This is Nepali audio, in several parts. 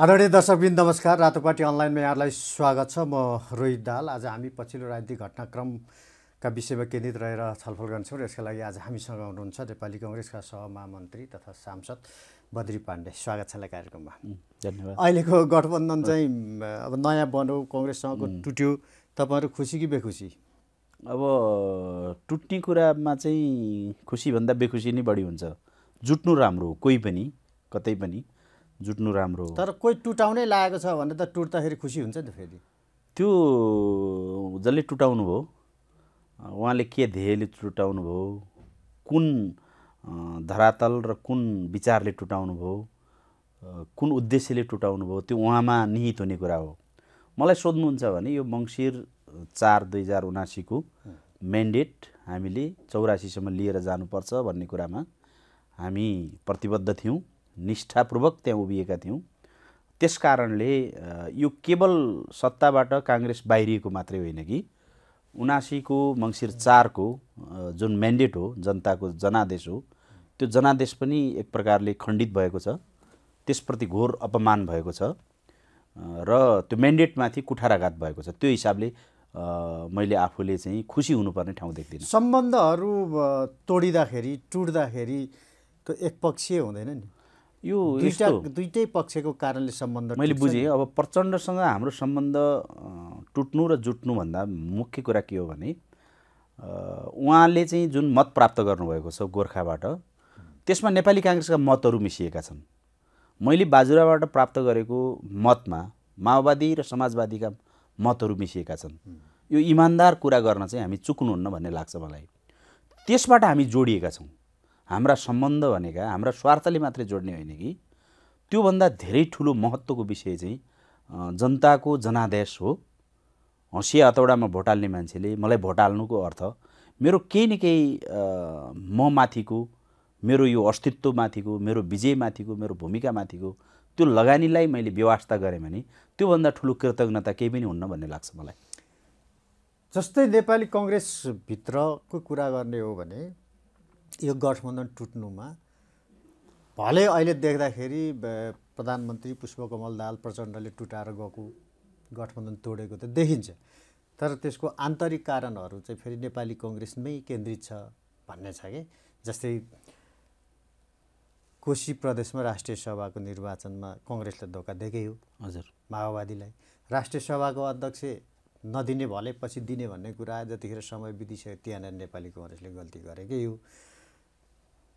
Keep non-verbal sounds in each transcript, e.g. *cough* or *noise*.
आदरणीय दर्शकबिन नमस्कार रातोपाटी अनलाइनमा यहाँलाई स्वागत छ म रोहित दाल आज हामी पछिल्लो राजनीतिक घटनाक्रमका विषयमा केन्द्रित रहेर छलफल गर्नेछौँ र यसका लागि आज हामीसँग हुनुहुन्छ नेपाली कङ्ग्रेसका सहमहामन्त्री तथा सांसद बद्री पाण्डे स्वागत छ कार्यक्रममा धन्यवाद अहिलेको गठबन्धन चाहिँ अब नयाँ बन्यो कङ्ग्रेससँगको टुट्यो तपाईँहरू खुसी कि बेखुसी अब टुट्ने कुरामा चाहिँ खुसीभन्दा बेखुसी नै बढी हुन्छ जुट्नु राम्रो हो कोही पनि कतै पनि जुट्नु राम्रो हो तर कोही टुटाउनै लागेको छ भने त टुट्दाखेरि खुसी हुन्छ नि त फेरि त्यो जसले टुटाउनु भयो उहाँले के ध्येयले टुटाउनु भयो कुन धरातल र कुन विचारले टुटाउनु भयो कुन उद्देश्यले टुटाउनु भयो त्यो उहाँमा निहित हुने कुरा हो मलाई सोध्नुहुन्छ भने यो मङ्सिर चार दुई हजार उनासीको म्यान्डेट हामीले चौरासीसम्म लिएर जानुपर्छ भन्ने कुरामा हामी प्रतिबद्ध थियौँ निष्ठापूर्वक त्यहाँ उभिएका थियौँ त्यस कारणले यो केवल सत्ताबाट काङ्ग्रेस बाहिरिएको मात्रै होइन कि उनासीको मङ्सिर चारको जुन म्यान्डेट हो जनताको जनादेश हो त्यो जनादेश पनि एक प्रकारले खण्डित भएको छ त्यसप्रति घोर अपमान भएको छ र त्यो म्यान्डेटमाथि कुठाराघात भएको छ त्यो हिसाबले मैले आफूले चाहिँ खुसी हुनुपर्ने ठाउँ देख्दिनँ सम्बन्धहरू तोडिँदाखेरि टुट्दाखेरि एकपक्षीय हुँदैन नि यो दुइटै पक्षको कारणले सम्बन्ध मैले बुझेँ अब प्रचण्डसँग हाम्रो सम्बन्ध टुट्नु र जुट्नुभन्दा मुख्य कुरा के हो भने उहाँले चाहिँ जुन मत प्राप्त गर्नुभएको छ गोर्खाबाट त्यसमा नेपाली काङ्ग्रेसका मतहरू मिसिएका छन् मैले बाजुराबाट प्राप्त गरेको मतमा माओवादी र समाजवादीका मतहरू मिसिएका छन् यो इमान्दार कुरा गर्न चाहिँ हामी चुक्नुहुन्न भन्ने लाग्छ मलाई त्यसबाट हामी जोडिएका छौँ हाम्रा सम्बन्ध भनेका हाम्रा स्वार्थले मात्रै जोड्ने होइन कि त्योभन्दा धेरै ठुलो महत्त्वको विषय चाहिँ जनताको जनादेश हो हँसिया हतौडामा भोट हाल्ने मान्छेले मलाई भोट हाल्नुको अर्थ मेरो केही न केही म माथिको मेरो यो अस्तित्वमाथिको मेरो विजयमाथिको मेरो भूमिकामाथिको त्यो लगानीलाई मैले व्यवस्था गरेँ भने त्योभन्दा ठुलो कृतज्ञता केही पनि हुन्न भन्ने लाग्छ मलाई जस्तै नेपाली कङ्ग्रेसभित्रको कुरा गर्ने हो भने यो गठबन्धन टुट्नुमा भले अहिले देख्दाखेरि प्रधानमन्त्री पुष्पकमल दाल प्रचण्डले टुटाएर गएको गठबन्धन तोडेको त देखिन्छ तर त्यसको आन्तरिक कारणहरू चाहिँ फेरि नेपाली कङ्ग्रेसमै केन्द्रित छ भन्ने छ कि जस्तै कोशी प्रदेशमा राष्ट्रिय सभाको निर्वाचनमा कङ्ग्रेसले धोका दिएकै हो हजुर माओवादीलाई राष्ट्रिय सभाको अध्यक्ष नदिने भले पछि दिने भन्ने कुरा जतिखेर समय बितिसक्यो त्यहाँनिर नेपाली कङ्ग्रेसले गल्ती गरेकै हो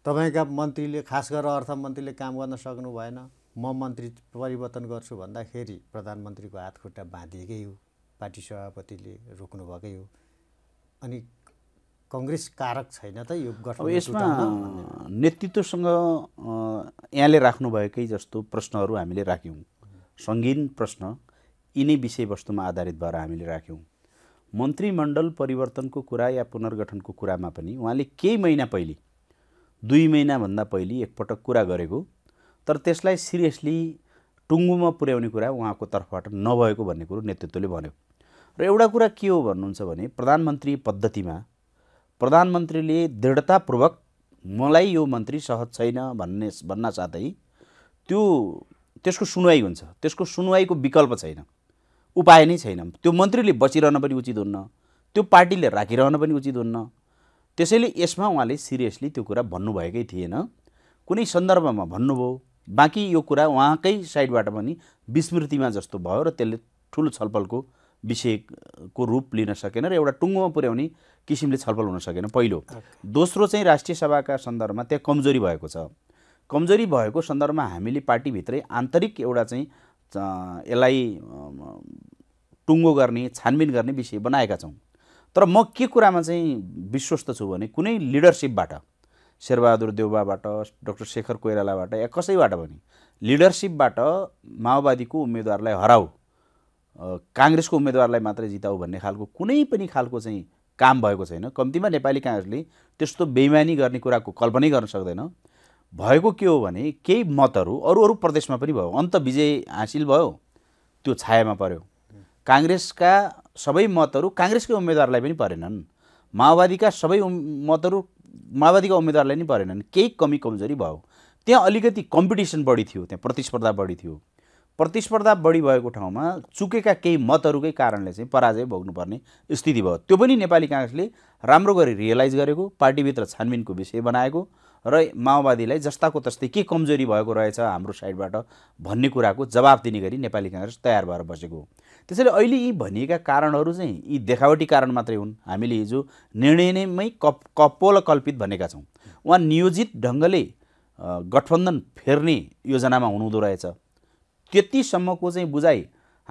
तपाईँका मन्त्रीले खास गरेर अर्थमन्त्रीले काम गर्न सक्नु भएन म मन्त्री परिवर्तन गर्छु भन्दाखेरि प्रधानमन्त्रीको हात खुट्टा बाँधिएकै हो पार्टी सभापतिले रोक्नुभएकै हो अनि कङ्ग्रेस कारक छैन त यो गठन यसमा नेतृत्वसँग यहाँले राख्नुभएकै जस्तो प्रश्नहरू हामीले राख्यौँ सङ्गीन प्रश्न यिनै विषयवस्तुमा आधारित भएर हामीले राख्यौँ मन्त्रीमण्डल परिवर्तनको कुरा या पुनर्गठनको कुरामा पनि उहाँले केही महिना पहिले दुई महिनाभन्दा पहिले एकपटक कुरा गरेको तर त्यसलाई सिरियसली टुङ्गोमा पुर्याउने कुरा उहाँको तर्फबाट नभएको भन्ने कुरो नेतृत्वले भन्यो र एउटा कुरा के हो भन्नुहुन्छ भने प्रधानमन्त्री पद्धतिमा प्रधानमन्त्रीले दृढतापूर्वक मलाई यो मन्त्री सहज छैन भन्ने भन्न साथै त्यो त्यसको सुनवाई हुन्छ त्यसको सुनवाईको विकल्प छैन उपाय नै छैन त्यो मन्त्रीले बसिरहन पनि उचित हुन्न त्यो पार्टीले राखिरहन पनि उचित हुन्न त्यसैले यसमा उहाँले सिरियसली त्यो कुरा भन्नुभएकै थिएन कुनै सन्दर्भमा भन्नुभयो बाँकी यो कुरा उहाँकै साइडबाट पनि विस्मृतिमा जस्तो भयो र त्यसले ठुलो छलफलको विषयको रूप लिन सकेन र एउटा टुङ्गोमा पुर्याउने किसिमले छलफल हुन सकेन पहिलो दोस्रो चाहिँ राष्ट्रिय सभाका सन्दर्भमा त्यहाँ कमजोरी भएको छ कमजोरी भएको सन्दर्भमा हामीले पार्टीभित्रै आन्तरिक एउटा चाहिँ यसलाई टुङ्गो गर्ने छानबिन गर्ने विषय बनाएका छौँ तर म के कुरामा चाहिँ विश्वस्त छु भने कुनै लिडरसिपबाट शेरबहादुर देउबाबाट डक्टर शेखर कोइरालाबाट या कसैबाट पनि लिडरसिपबाट माओवादीको उम्मेदवारलाई हराऊ काङ्ग्रेसको उम्मेदवारलाई मात्रै जिताऊ भन्ने खालको कुनै पनि खालको चाहिँ काम भएको छैन कम्तीमा नेपाली काङ्ग्रेसले त्यस्तो बेइमानी गर्ने कुराको कल्पनै गर्न सक्दैन भएको के हो भने केही मतहरू अरू अरू प्रदेशमा पनि भयो अन्त विजय हासिल भयो त्यो छायामा पर्यो काङ्ग्रेसका सबै मतहरू काङ्ग्रेसकै उम्मेदवारलाई पनि परेनन् माओवादीका सबै मतहरू माओवादीका उम्मेदवारलाई पनि परेनन् केही कमी कमजोरी भयो त्यहाँ अलिकति कम्पिटिसन बढी थियो त्यहाँ प्रतिस्पर्धा बढी थियो प्रतिस्पर्धा बढी भएको ठाउँमा चुकेका केही मतहरूकै कारणले चाहिँ पराजय भोग्नुपर्ने स्थिति भयो त्यो पनि नेपाली काङ्ग्रेसले राम्रो गरी रियलाइज गरेको पार्टीभित्र छानबिनको विषय बनाएको र माओवादीलाई जस्ताको तस्तै के कमजोरी भएको रहेछ हाम्रो साइडबाट भन्ने कुराको जवाब दिने गरी नेपाली काङ्ग्रेस तयार भएर बसेको त्यसैले अहिले यी भनिएका कारणहरू चाहिँ यी देखावटी कारण मात्रै हुन् हामीले हिजो निर्णय नैमै कप कपोल भनेका छौँ उहाँ नियोजित ढङ्गले गठबन्धन फेर्ने योजनामा हुनुहुँदो रहेछ त्यतिसम्मको चाहिँ बुझाइ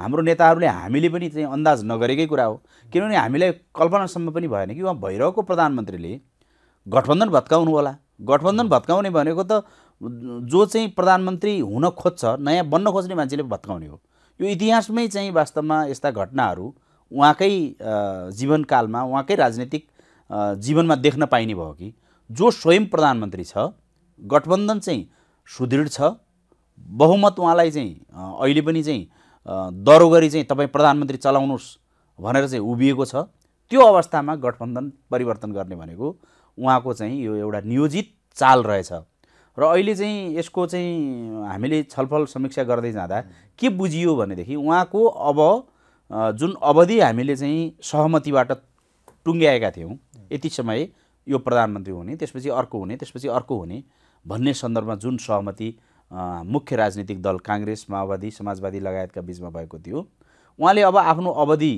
हाम्रो नेताहरूले हामीले पनि चाहिँ अन्दाज नगरेकै कुरा हो किनभने हामीलाई कल्पनासम्म पनि भएन कि उहाँ भइरहेको प्रधानमन्त्रीले गठबन्धन भत्काउनु होला गठबन्धन भत्काउने भनेको त जो चाहिँ प्रधानमन्त्री हुन खोज्छ नयाँ बन्न खोज्ने मान्छेले भत्काउने हो यो इतिहासमै चाहिँ वास्तवमा यस्ता घटनाहरू उहाँकै जीवनकालमा उहाँकै राजनैतिक जीवनमा देख्न पाइने भयो कि जो स्वयं प्रधानमन्त्री छ गठबन्धन चाहिँ सुदृढ छ बहुमत उहाँलाई चाहिँ अहिले पनि चाहिँ दरोगरी चाहिँ तपाईँ प्रधानमन्त्री चलाउनुहोस् भनेर चाहिँ उभिएको छ त्यो अवस्थामा गठबन्धन परिवर्तन गर्ने भनेको उहाँको चाहिँ यो एउटा नियोजित चाल रहेछ र अहिले चाहिँ यसको चाहिँ हामीले छलफल समीक्षा गर्दै जाँदा के बुझियो भनेदेखि उहाँको अब जुन अवधि हामीले चाहिँ सहमतिबाट टुङ्ग्याएका थियौँ यति समय यो प्रधानमन्त्री हुने त्यसपछि अर्को हुने त्यसपछि अर्को हुने भन्ने सन्दर्भमा जुन सहमति मुख्य राजनीतिक दल काङ्ग्रेस माओवादी समाजवादी लगायतका बिचमा भएको थियो उहाँले अब आफ्नो अवधि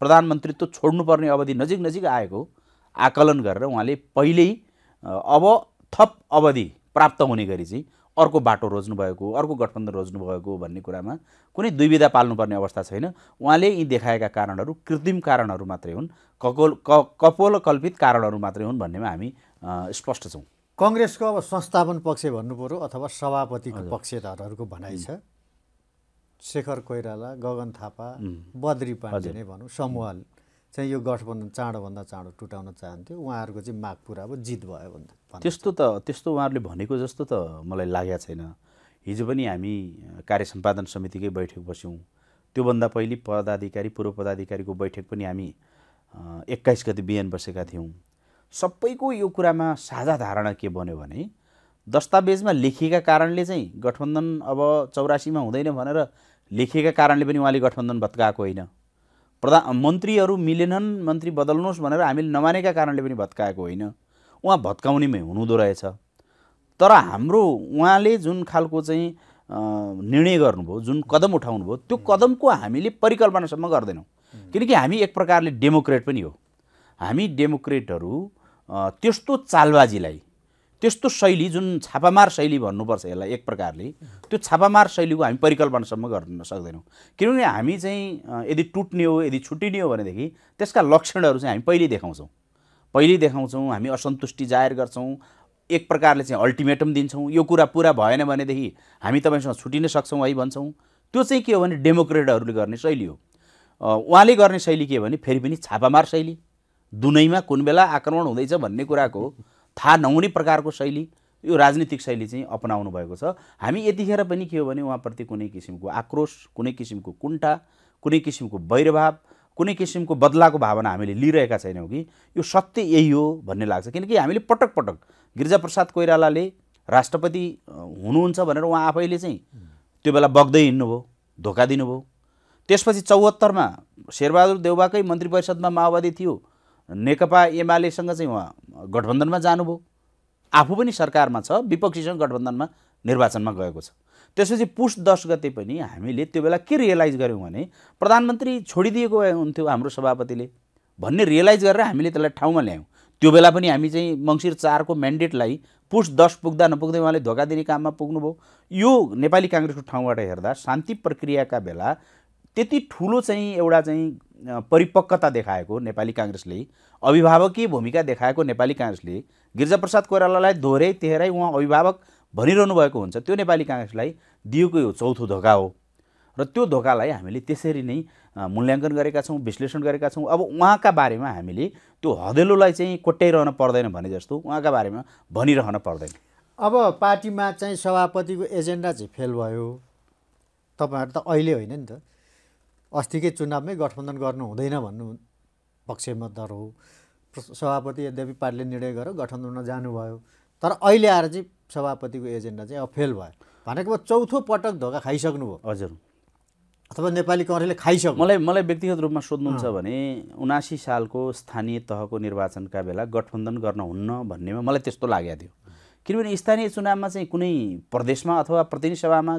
प्रधानमन्त्रीत्व छोड्नुपर्ने अवधि नजिक नजिक आएको आकलन गरेर उहाँले पहिल्यै अब थप अवधि प्राप्त हुने गरी चाहिँ अर्को बाटो रोज्नुभएको अर्को गठबन्धन रोज्नुभएको भन्ने कुरामा कुनै दुविधा पाल्नुपर्ने अवस्था छैन उहाँले यी देखाएका कारणहरू कृत्रिम कारणहरू मात्रै हुन् ककोल क कपोल कल्पित कारणहरू मात्रै हुन् भन्नेमा हामी स्पष्ट छौँ कङ्ग्रेसको अब संस्थापन पक्ष भन्नु पऱ्यो अथवा सभापतिको पक्षधारहरूको भनाइ छ शेखर कोइराला गगन थापा बद्री पाण्डे नै भनौँ समूह चाहिँ यो गठबन्धन चाँडोभन्दा चाँडो टुटाउन चाहन्थ्यो उहाँहरूको चाहिँ माग पुरा अब जित भयो भन्दा त्यस्तो त त्यस्तो उहाँहरूले भनेको जस्तो त मलाई लागेको छैन हिजो पनि हामी कार्य सम्पादन समितिकै बैठक बस्यौँ त्योभन्दा पहिले पदाधिकारी पूर्व पदाधिकारीको बैठक पनि हामी एक्काइस गति बिहान बसेका थियौँ सबैको यो कुरामा साझा धारणा के बन्यो भने दस्तावेजमा लेखिएका कारणले चाहिँ गठबन्धन अब चौरासीमा हुँदैन भनेर लेखिएका कारणले पनि उहाँले गठबन्धन भत्काएको होइन प्रधान मन्त्रीहरू मिलेनन् मन्त्री बदल्नुहोस् भनेर हामीले नमानेका कारणले पनि भत्काएको होइन उहाँ भत्काउनेमै हुनुहुँदो रहेछ तर हाम्रो उहाँले जुन खालको चाहिँ निर्णय गर्नुभयो जुन कदम उठाउनुभयो त्यो कदमको हामीले परिकल्पनासम्म गर्दैनौँ किनकि हामी एक प्रकारले डेमोक्रेट पनि हो हामी डेमोक्रेटहरू त्यस्तो चालबाजीलाई त्यस्तो शैली जुन छापामार शैली भन्नुपर्छ यसलाई एक प्रकारले त्यो छापामार शैलीको हामी परिकल्पनासम्म गर्न सक्दैनौँ किनभने हामी चाहिँ यदि टुट्ने हो यदि छुट्टिने हो भनेदेखि त्यसका लक्षणहरू चाहिँ हामी पहिल्यै देखाउँछौँ पहिल्यै देखाउँछौँ हामी असन्तुष्टि जाहेर गर्छौँ एक प्रकारले चाहिँ अल्टिमेटम दिन्छौँ यो कुरा पुरा भएन भनेदेखि हामी तपाईँसँग छुटिन सक्छौँ है भन्छौँ त्यो चाहिँ के हो भने डेमोक्रेटहरूले गर्ने शैली हो उहाँले गर्ने शैली के हो भने फेरि पनि छापामार शैली दुनैमा कुन बेला आक्रमण हुँदैछ भन्ने कुराको थाहा नहुने प्रकारको शैली यो राजनीतिक शैली चाहिँ अपनाउनु भएको छ हामी यतिखेर पनि के हो भने उहाँप्रति कुनै किसिमको आक्रोश कुनै किसिमको कुण्ठा कुनै किसिमको वैरभाव कुनै किसिमको बदलाको भावना हामीले लिइरहेका छैनौँ कि यो सत्य यही हो भन्ने लाग्छ किनकि हामीले पटक पटक गिरिजाप्रसाद कोइरालाले राष्ट्रपति हुनुहुन्छ भनेर उहाँ आफैले चाहिँ त्यो बेला बग्दै हिँड्नुभयो धोका दिनुभयो त्यसपछि चौहत्तरमा शेरबहादुर देउबाकै मन्त्री परिषदमा माओवादी थियो नेकपा एमालेसँग चाहिँ उहाँ गठबन्धनमा जानुभयो आफू पनि सरकारमा छ विपक्षीसँग गठबन्धनमा निर्वाचनमा गएको छ त्यसपछि पुस दस गते पनि हामीले त्यो बेला के रियलाइज गऱ्यौँ भने प्रधानमन्त्री छोडिदिएको हुन्थ्यो हाम्रो सभापतिले भन्ने रियलाइज गरेर हामीले त्यसलाई ठाउँमा ल्यायौँ त्यो बेला पनि हामी चाहिँ मङ्सिर चारको म्यान्डेटलाई पुस दस पुग्दा नपुग्दै उहाँले धोका दिने काममा पुग्नुभयो यो नेपाली काङ्ग्रेसको ठाउँबाट हेर्दा शान्ति प्रक्रियाका बेला त्यति ठुलो चाहिँ एउटा चाहिँ परिपक्वता देखाएको नेपाली काङ्ग्रेसले अभिभावकीय भूमिका देखाएको नेपाली काङ्ग्रेसले गिरिजाप्रसाद कोइरालालाई दोहोऱ्याइ तेह्रै उहाँ अभिभावक भनिरहनु भएको हुन्छ त्यो नेपाली काङ्ग्रेसलाई दिएको यो चौथो धोका हो र त्यो धोकालाई हामीले त्यसरी नै मूल्याङ्कन गरेका छौँ विश्लेषण गरेका छौँ अब उहाँका बारेमा हामीले त्यो हदेलोलाई चाहिँ कोट्याइरहन पर्दैन भने जस्तो उहाँका बारेमा भनिरहन पर्दैन अब पार्टीमा चाहिँ सभापतिको एजेन्डा चाहिँ फेल भयो तपाईँहरू त अहिले होइन नि त अस्तिकै चुनावमै गठबन्धन गर्नु हुँदैन भन्नु पक्षमतर हो सभापति यद्यपि पार्टीले निर्णय गरेर गठबन्धनमा जानुभयो तर अहिले आएर चाहिँ सभापतिको एजेन्डा चाहिँ अब फेल भयो भनेको चौथो पटक धोका खाइसक्नुभयो हजुर अथवा नेपाली कङ्ग्रेसले खाइसक्यो मलाई मलाई व्यक्तिगत रूपमा सोध्नुहुन्छ भने उनासी सालको स्थानीय तहको निर्वाचनका बेला गठबन्धन गर्न हुन्न भन्नेमा मलाई त्यस्तो लागेको थियो किनभने स्थानीय चुनावमा चाहिँ कुनै प्रदेशमा अथवा प्रतिनिधि सभामा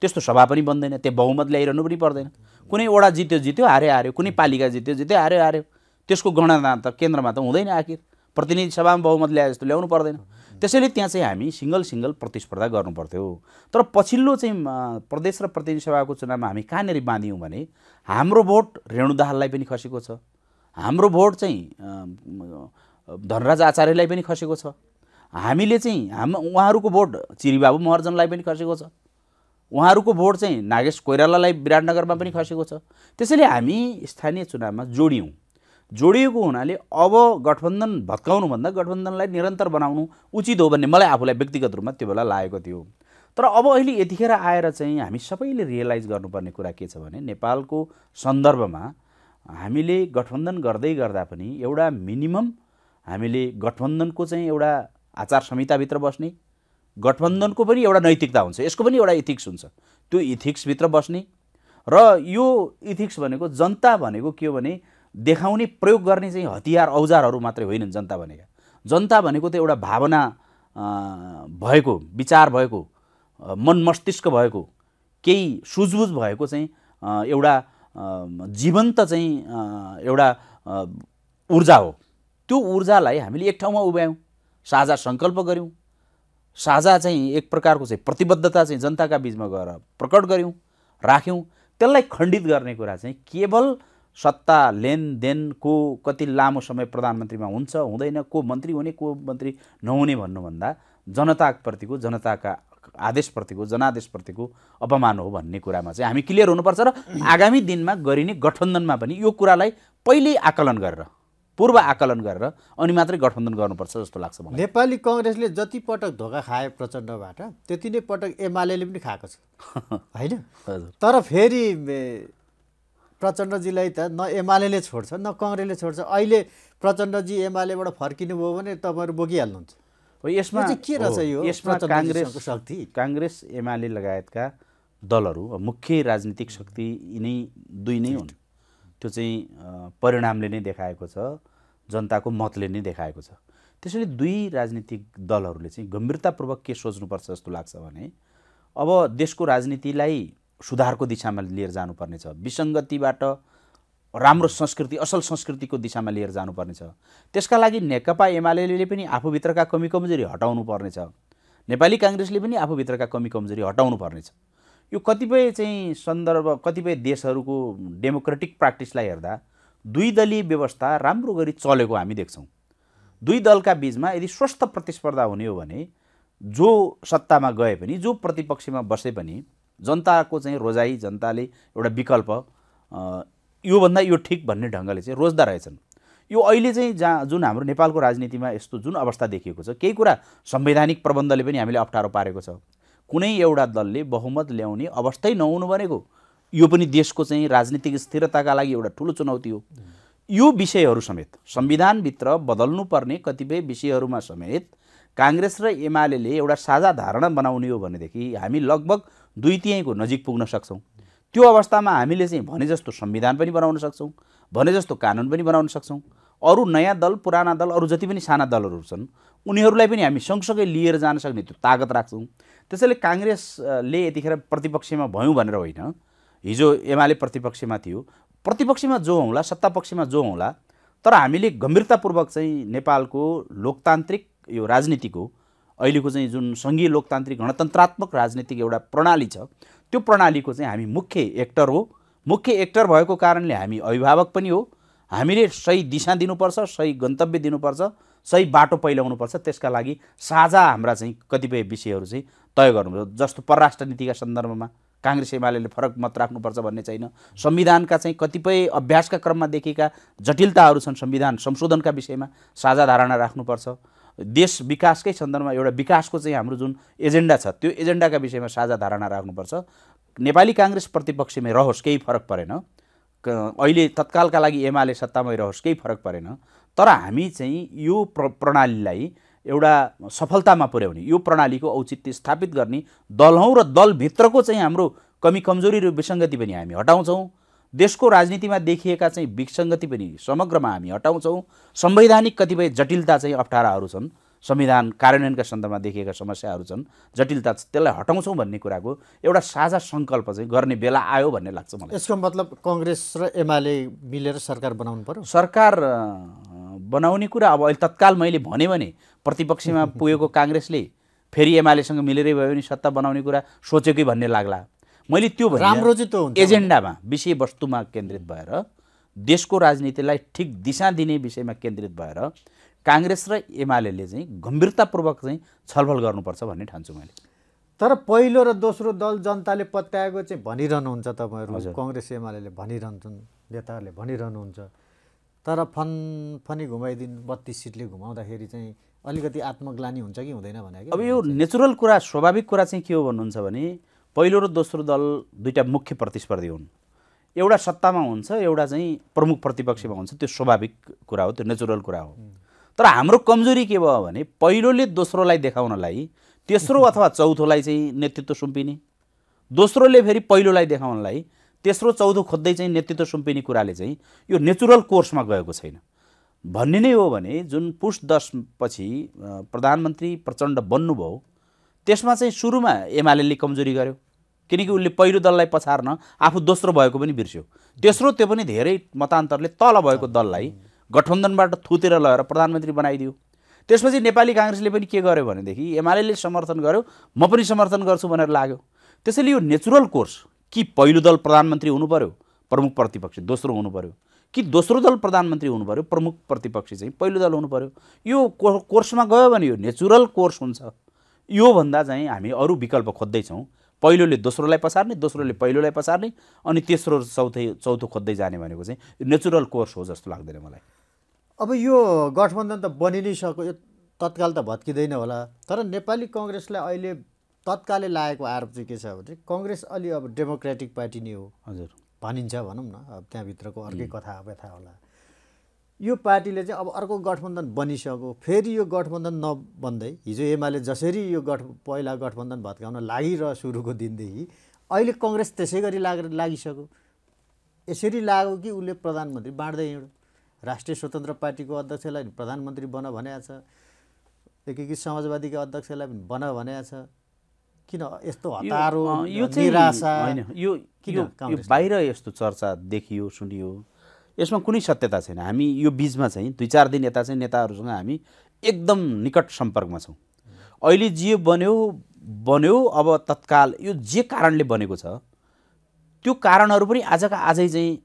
त्यस्तो सभा पनि बन्दैन त्यो बहुमत ल्याइरहनु पनि पर्दैन कुनै वडा जित्यो जित्यो हार्यो हार्यो कुनै पालिका जित्यो जित्यो हार्यो हार्यो त्यसको गणना त केन्द्रमा त हुँदैन आखिर प्रतिनिधि सभामा बहुमत ल्याए जस्तो ल्याउनु पर्दैन त्यसैले त्यहाँ चाहिँ हामी सिङ्गल सिङ्गल प्रतिस्पर्धा गर्नु पर्थ्यो तर पछिल्लो चाहिँ प्रदेश र प्रतिनिधि सभाको चुनावमा हामी कहाँनिर बाँधियौँ भने हाम्रो भोट रेणु दाहाललाई पनि खसेको छ हाम्रो भोट चाहिँ धनराज आचार्यलाई पनि खसेको छ हामीले चाहिँ हाम उहाँहरूको भोट चिरीबाबु महर्जनलाई पनि खसेको छ उहाँहरूको भोट चाहिँ नागेश कोइरालालाई विराटनगरमा पनि खसेको छ त्यसैले हामी स्थानीय चुनावमा जोडियौँ जोडिएको हुनाले अब गठबन्धन भत्काउनुभन्दा गठबन्धनलाई निरन्तर बनाउनु उचित हो भन्ने मलाई आफूलाई व्यक्तिगत रूपमा त्यो बेला लागेको थियो तर अब अहिले यतिखेर आएर चाहिँ हामी सबैले रियलाइज गर्नुपर्ने कुरा के छ भने नेपालको सन्दर्भमा हामीले गठबन्धन गर्दै गर्दा पनि एउटा मिनिमम हामीले गठबन्धनको चाहिँ एउटा आचार संहिताभित्र बस्ने गठबन्धनको पनि एउटा नैतिकता हुन्छ यसको पनि एउटा इथिक्स हुन्छ त्यो इथिक्सभित्र बस्ने र यो इथिक्स भनेको जनता भनेको के हो भने देखाउने प्रयोग गर्ने चाहिँ हतियार औजारहरू मात्रै होइनन् जनता भनेका जनता भनेको त एउटा भावना भएको विचार भएको मन मस्तिष्क भएको केही सुझबुझ भएको चाहिँ एउटा जीवन्त चाहिँ एउटा ऊर्जा हो त्यो ऊर्जालाई हामीले एक ठाउँमा उभ्यायौँ साझा सङ्कल्प गऱ्यौँ साझा चाहिँ एक प्रकारको चाहिँ प्रतिबद्धता चाहिँ जनताका बिचमा गएर प्रकट गऱ्यौँ राख्यौँ त्यसलाई खण्डित गर्ने कुरा चाहिँ केवल सत्ता लेनदेनको कति लामो समय प्रधानमन्त्रीमा हुन्छ हुँदैन को मन्त्री हुने को मन्त्री नहुने भन्नुभन्दा जनताप्रतिको जनताका आदेशप्रतिको जनादेशप्रतिको अपमान हो भन्ने कुरामा चाहिँ हामी क्लियर हुनुपर्छ र आगामी दिनमा गरिने गठबन्धनमा पनि यो कुरालाई पहिल्यै आकलन गरेर पूर्व आकलन गरेर अनि मात्रै गठबन्धन गर्नुपर्छ जस्तो लाग्छ मलाई नेपाली कङ्ग्रेसले जति पटक धोका खायो प्रचण्डबाट त्यति नै पटक एमाले पनि खाएको छ *laughs* होइन तर फेरि प्रचण्डजीलाई त न एमाले छोड्छ न कङ्ग्रेसले छोड्छ अहिले प्रचण्डजी एमालेबाट फर्किनुभयो भने तपाईँहरू बोकिहाल्नुहुन्छ यसमा चाहिँ के रहेछ यो यसमा काङ्ग्रेसको शक्ति काङ्ग्रेस एमाले लगायतका दलहरू मुख्य राजनीतिक शक्ति यिनै दुई नै हुन् त्यो चाहिँ परिणामले नै देखाएको छ जनताको मतले नै देखाएको छ त्यसैले दुई राजनीतिक दलहरूले चाहिँ गम्भीरतापूर्वक के सोच्नुपर्छ जस्तो लाग्छ भने अब देशको राजनीतिलाई सुधारको दिशामा लिएर जानुपर्नेछ विसङ्गतिबाट राम्रो संस्कृति असल संस्कृतिको दिशामा लिएर जानुपर्नेछ त्यसका लागि नेकपा एमाले पनि आफूभित्रका कमी कमजोरी हटाउनु पर्नेछ नेपाली काङ्ग्रेसले पनि आफूभित्रका कमी कमजोरी हटाउनु पर्नेछ यो कतिपय चाहिँ सन्दर्भ कतिपय देशहरूको डेमोक्रेटिक प्र्याक्टिसलाई हेर्दा दुई दलीय व्यवस्था राम्रो गरी चलेको हामी देख्छौँ दुई दलका बिचमा यदि स्वस्थ प्रतिस्पर्धा हुने हो भने जो सत्तामा गए पनि जो प्रतिपक्षमा बसे पनि जनताको चाहिँ रोजाइ जनताले एउटा विकल्प योभन्दा यो ठिक भन्ने ढङ्गले चाहिँ रोज्दा रहेछन् यो अहिले चाहिँ जहाँ जुन हाम्रो नेपालको राजनीतिमा यस्तो जुन अवस्था देखिएको छ केही कुरा संवैधानिक प्रबन्धले पनि हामीले अप्ठ्यारो पारेको छ कुनै एउटा दलले बहुमत ल्याउने अवस्थै नहुनु भनेको यो पनि देशको चाहिँ राजनीतिक स्थिरताका लागि एउटा ठुलो चुनौती हो यो विषयहरू समेत संविधानभित्र बदल्नुपर्ने कतिपय विषयहरूमा समेत काङ्ग्रेस र एमाले एउटा साझा धारणा बनाउने हो भनेदेखि हामी लगभग दुई तिहाईको नजिक पुग्न सक्छौँ त्यो अवस्थामा हामीले चाहिँ भने जस्तो संविधान पनि बनाउन सक्छौँ भने जस्तो कानुन पनि बनाउन सक्छौँ अरू नयाँ दल पुराना दल अरू जति पनि साना दलहरू छन् उनीहरूलाई पनि हामी सँगसँगै लिएर जान सक्ने त्यो तागत राख्छौँ त्यसैले काङ्ग्रेसले यतिखेर प्रतिपक्षमा भयौँ भनेर होइन हिजो एमाले प्रतिपक्षमा थियो प्रतिपक्षमा जो हौँला सत्तापक्षमा जो हौँला तर हामीले गम्भीरतापूर्वक चाहिँ नेपालको लोकतान्त्रिक यो राजनीतिको अहिलेको चाहिँ जुन सङ्घीय लोकतान्त्रिक गणतन्त्रात्मक राजनीतिक एउटा प्रणाली छ त्यो प्रणालीको चाहिँ हामी मुख्य एक्टर हो मुख्य एक्टर भएको कारणले हामी अभिभावक पनि हो हामीले सही दिशा दिनुपर्छ सही गन्तव्य दिनुपर्छ सही बाटो पहिलाउनुपर्छ त्यसका लागि साझा हाम्रा चाहिँ कतिपय विषयहरू चाहिँ तय गर्नुपर्छ जस्तो परराष्ट्र नीतिका सन्दर्भमा काङ्ग्रेस एमाले फरक मत राख्नुपर्छ भन्ने छैन संविधानका चाहिँ कतिपय अभ्यासका क्रममा देखेका जटिलताहरू छन् संविधान संशोधनका विषयमा साझा धारणा राख्नुपर्छ देश विकासकै सन्दर्भमा एउटा विकासको चाहिँ हाम्रो जुन एजेन्डा छ त्यो एजेन्डाका विषयमा साझा धारणा राख्नुपर्छ नेपाली काङ्ग्रेस प्रतिपक्षमै रहोस् केही फरक परेन अहिले तत्कालका लागि एमाले सत्तामै रहोस् केही फरक परेन तर हामी चाहिँ यो प्र प्रणालीलाई एउटा सफलतामा पुर्याउने यो प्रणालीको औचित्य स्थापित गर्ने दल हौँ र दलभित्रको चाहिँ हाम्रो कमी कमजोरी र विसङ्गति पनि हामी हटाउँछौँ देशको राजनीतिमा देखिएका चाहिँ विसङ्गति पनि समग्रमा हामी हटाउँछौँ संवैधानिक कतिपय जटिलता चाहिँ अप्ठ्याराहरू छन् संविधान कार्यान्वयनका सन्दर्भमा देखिएका समस्याहरू छन् जटिलता त्यसलाई हटाउँछौँ भन्ने कुराको एउटा साझा सङ्कल्प चाहिँ गर्ने बेला आयो भन्ने लाग्छ मलाई यसको मतलब कङ्ग्रेस र एमाले मिलेर सरकार बनाउनु पर्यो सरकार बनाउने कुरा अब अहिले तत्काल मैले भने प्रतिपक्षमा *laughs* पुगेको काङ्ग्रेसले फेरि एमालेसँग मिलेरै भयो भने सत्ता बनाउने कुरा सोचेकै भन्ने लाग्ला मैले त्यो राम्रो चाहिँ त्यो एजेन्डामा विषयवस्तुमा केन्द्रित भएर देशको राजनीतिलाई ठिक दिशा दिने विषयमा केन्द्रित भएर काङ्ग्रेस र एमाले चाहिँ गम्भीरतापूर्वक चाहिँ छलफल गर्नुपर्छ भन्ने ठान्छु मैले तर पहिलो र दोस्रो दल जनताले पत्याएको चाहिँ भनिरहनुहुन्छ तपाईँहरू कङ्ग्रेस एमाले भनिरहन्छन् नेताहरूले भनिरहनुहुन्छ तर फन फनि घुमाइदिन बत्तिस सिटले घुमाउँदाखेरि चाहिँ अलिकति आत्मग्लानी हुन्छ कि हुँदैन भने अब यो नेचुरल कुरा स्वाभाविक कुरा चाहिँ के हो भन्नुहुन्छ भने पहिलो र दोस्रो दल दुईवटा मुख्य प्रतिस्पर्धी हुन् एउटा सत्तामा हुन्छ एउटा चाहिँ प्रमुख प्रतिपक्षमा हुन्छ त्यो स्वाभाविक कुरा हो त्यो नेचुरल कुरा हो तर हाम्रो कमजोरी के भयो भने पहिलोले दोस्रोलाई देखाउनलाई तेस्रो अथवा चौथोलाई चाहिँ नेतृत्व सुम्पिने दोस्रोले फेरि पहिलोलाई देखाउनलाई तेस्रो चौथो खोज्दै चाहिँ नेतृत्व सुम्पिने कुराले चाहिँ यो नेचुरल कोर्समा गएको छैन भन्ने नै हो भने जुन पुष दसपछि प्रधानमन्त्री प्रचण्ड बन्नुभयो त्यसमा चाहिँ सुरुमा एमाले कमजोरी गर्यो किनकि उसले पहिलो दललाई पछार्न आफू दोस्रो भएको पनि बिर्स्यो तेस्रो त्यो पनि धेरै मतान्तरले तल भएको दललाई गठबन्धनबाट थुतेर लगेर प्रधानमन्त्री बनाइदियो त्यसपछि नेपाली काङ्ग्रेसले पनि के गर्यो भनेदेखि एमाले समर्थन गर्यो म पनि समर्थन गर्छु भनेर लाग्यो त्यसैले यो नेचुरल कोर्स कि पहिलो दल प्रधानमन्त्री हुनु पऱ्यो प्रमुख प्रतिपक्ष दोस्रो हुनु पऱ्यो कि दोस्रो दल प्रधानमन्त्री हुनु पऱ्यो प्रमुख प्रतिपक्ष चाहिँ पहिलो दल हुनु पऱ्यो यो को, कोर्समा गयो भने यो नेचुरल कोर्स हुन्छ योभन्दा चाहिँ हामी अरू विकल्प खोज्दैछौँ पहिलोले दोस्रोलाई पसार्ने दोस्रोले पहिलोलाई पसार्ने अनि तेस्रो चौथै चौथो खोज्दै जाने भनेको चाहिँ नेचुरल कोर्स हो जस्तो लाग्दैन मलाई अब यो गठबन्धन त बनि नै सक्यो तत्काल त भत्किँदैन होला तर नेपाली कङ्ग्रेसलाई अहिले तत्कालै लागेको आरोप चाहिँ के छ भने कङ्ग्रेस अलि अब डेमोक्रेटिक पार्टी नै हो हजुर भनिन्छ भनौँ न अब त्यहाँभित्रको अर्कै कथा व्यथा होला यो पार्टीले चाहिँ अब अर्को गठबन्धन बनिसक्यो फेरि यो गठबन्धन नबन्दै हिजो एमाले जसरी यो गठ पहिला गठबन्धन भत्काउन लागिरह सुरुको दिनदेखि अहिले कङ्ग्रेस त्यसै गरी लाग लागिसक्यो यसरी लाग्यो कि उसले प्रधानमन्त्री बाँड्दै हिँड्यो राष्ट्रिय स्वतन्त्र पार्टीको अध्यक्षलाई प्रधानमन्त्री बन भनेको छ एकीकृत समाजवादीका अध्यक्षलाई पनि बन भनेको छ किन यस्तो हतारो यो चाहिँ यो किन बाहिर यस्तो चर्चा देखियो सुनियो यसमा कुनै सत्यता छैन हामी यो बिचमा चाहिँ दुई चार दिन यता चाहिँ नेताहरूसँग हामी एकदम निकट सम्पर्कमा छौँ अहिले जे बन्यो बन्यो अब तत्काल यो जे कारणले बनेको छ त्यो कारणहरू पनि आजका आजै चाहिँ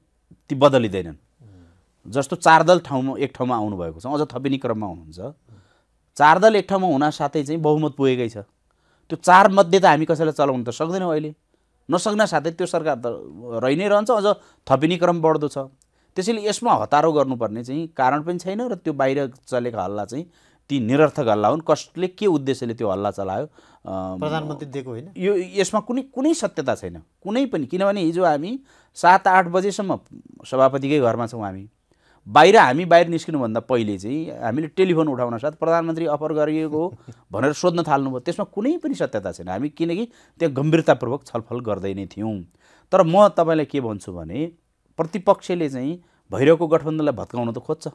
ती बदलिँदैनन् जस्तो चार दल ठाउँमा एक ठाउँमा आउनुभएको छ अझ थपिने क्रममा हुनुहुन्छ दल एक ठाउँमा हुन साथै चाहिँ बहुमत पुगेकै छ त्यो चार मध्ये त हामी कसैलाई चलाउनु त सक्दैनौँ अहिले नसक्न साथै त्यो सरकार त रहि नै रहन्छ अझ थपिने क्रम बढ्दो छ त्यसैले यसमा हतारो गर्नुपर्ने चाहिँ कारण पनि छैन र त्यो बाहिर चलेको हल्ला चाहिँ ती निरर्थक हल्ला हुन् कसले के उद्देश्यले त्यो हल्ला चलायो प्रधानमन्त्री दिएको होइन यो यसमा कुनै कुनै सत्यता छैन कुनै पनि किनभने हिजो हामी सात आठ बजेसम्म सभापतिकै घरमा छौँ हामी बाहिर हामी बाहिर निस्किनुभन्दा पहिले चाहिँ हामीले टेलिफोन उठाउन साथ प्रधानमन्त्री अफर गरिएको भनेर सोध्न थाल्नुभयो त्यसमा कुनै पनि सत्यता छैन हामी किनकि त्यहाँ गम्भीरतापूर्वक छलफल गर्दै नै थियौँ तर म तपाईँलाई के भन्छु भने प्रतिपक्षले चाहिँ भइरहेको गठबन्धनलाई भत्काउन त खोज्छ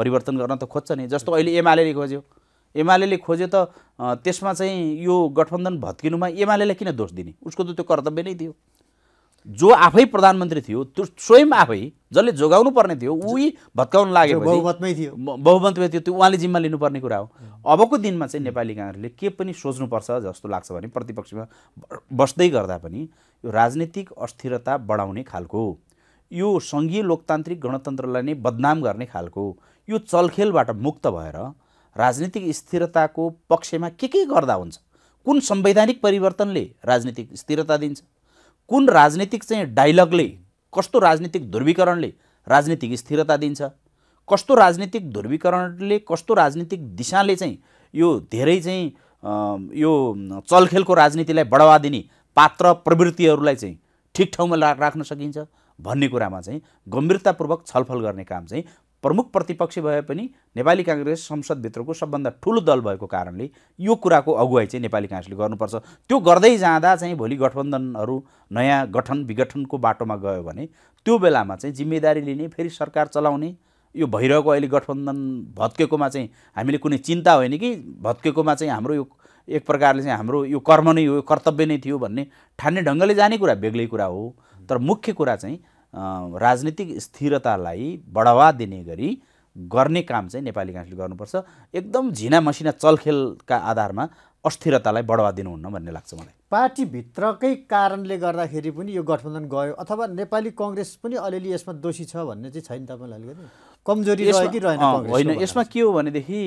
परिवर्तन गर्न त खोज्छ नि जस्तो अहिले एमाले खोज्यो एमाले खोज्यो त त्यसमा चाहिँ यो गठबन्धन भत्किनुमा एमालेलाई किन दोष दिने उसको त त्यो कर्तव्य नै थियो जो आफै प्रधानमन्त्री थियो त्यो स्वयं आफै जसले जोगाउनु पर्ने थियो उही भत्काउनु लागेको बहुमतमै थियो बहुमतमै थियो त्यो उहाँले जिम्मा लिनुपर्ने कुरा हो अबको दिनमा चाहिँ नेपाली काङ्ग्रेसले के पनि सोच्नुपर्छ जस्तो लाग्छ भने प्रतिपक्षमा बस्दै गर्दा पनि यो राजनीतिक अस्थिरता बढाउने खालको यो सङ्घीय लोकतान्त्रिक गणतन्त्रलाई नै बदनाम गर्ने खालको यो चलखेलबाट मुक्त भएर राजनीतिक स्थिरताको पक्षमा के के गर्दा हुन्छ कुन संवैधानिक परिवर्तनले राजनीतिक स्थिरता दिन्छ कुन राजनीतिक चाहिँ डाइलगले कस्तो राजनीतिक ध्रुवीकरणले राजनीतिक स्थिरता दिन्छ कस्तो राजनीतिक ध्रुवीकरणले कस्तो राजनीतिक दिशाले चाहिँ यो धेरै चाहिँ यो चलखेलको राजनीतिलाई बढावा दिने पात्र प्रवृत्तिहरूलाई चाहिँ ठिक ठाउँमा राख्न सकिन्छ भन्ने कुरामा चाहिँ गम्भीरतापूर्वक छलफल गर्ने काम चाहिँ प्रमुख प्रतिपक्षी भए पनि नेपाली काङ्ग्रेस संसदभित्रको सबभन्दा ठुलो दल भएको कारणले यो कुराको अगुवाई चाहिँ नेपाली काङ्ग्रेसले गर्नुपर्छ त्यो गर्दै जाँदा चाहिँ भोलि गठबन्धनहरू नयाँ गठन विघटनको बाटोमा गयो भने त्यो बेलामा चाहिँ जिम्मेदारी लिने फेरि सरकार चलाउने यो भइरहेको अहिले गठबन्धन भत्केकोमा चाहिँ हामीले कुनै चिन्ता होइन कि भत्केकोमा चाहिँ हाम्रो यो एक प्रकारले चाहिँ हाम्रो यो कर्म नै हो कर्तव्य नै थियो भन्ने ठान्ने ढङ्गले जाने कुरा बेग्लै कुरा हो तर मुख्य कुरा चाहिँ राजनीतिक स्थिरतालाई बढावा दिने गरी गर्ने काम चाहिँ नेपाली काङ्ग्रेसले गर्नुपर्छ एकदम झिना मसिना चलखेलका आधारमा अस्थिरतालाई बढावा दिनुहुन्न भन्ने लाग्छ मलाई पार्टीभित्रकै कारणले गर्दाखेरि पनि यो गठबन्धन गयो अथवा नेपाली कङ्ग्रेस पनि अलिअलि यसमा दोषी छ भन्ने चाहिँ छैन तपाईँलाई अलिकति कमजोरी कि रहेन होइन यसमा के हो भनेदेखि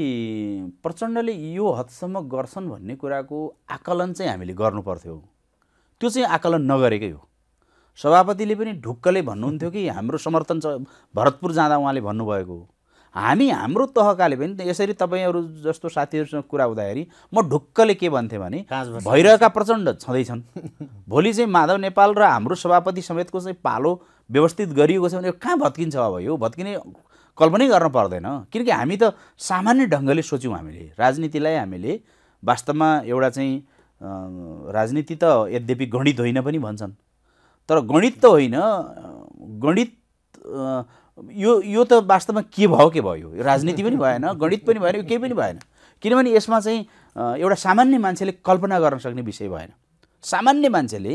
प्रचण्डले यो हदसम्म गर्छन् भन्ने कुराको आकलन चाहिँ हामीले गर्नुपर्थ्यो त्यो चाहिँ आकलन नगरेकै हो सभापतिले पनि ढुक्कले भन्नुहुन्थ्यो कि हाम्रो समर्थन भरतपुर जाँदा उहाँले भन्नुभएको हामी हाम्रो तहकाले पनि यसरी तपाईँहरू जस्तो साथीहरूसँग कुरा हुँदाखेरि म ढुक्कले के भन्थेँ भने भइरहेका प्रचण्ड छँदैछन् भोलि चाहिँ माधव नेपाल र हाम्रो सभापति समेतको चाहिँ पालो व्यवस्थित गरिएको छ भने कहाँ भत्किन्छ अब यो भत्किने कल्पनै गर्न पर्दैन किनकि हामी त सामान्य ढङ्गले सोच्यौँ हामीले राजनीतिलाई हामीले वास्तवमा एउटा चाहिँ राजनीति त यद्यपि गणित होइन पनि भन्छन् तर गणित त होइन गणित यो यो त वास्तवमा के भयो के भयो यो राजनीति पनि भएन गणित पनि भएन यो केही पनि भएन किनभने यसमा चाहिँ एउटा सामान्य मान्छेले कल्पना गर्न सक्ने विषय भएन सामान्य मान्छेले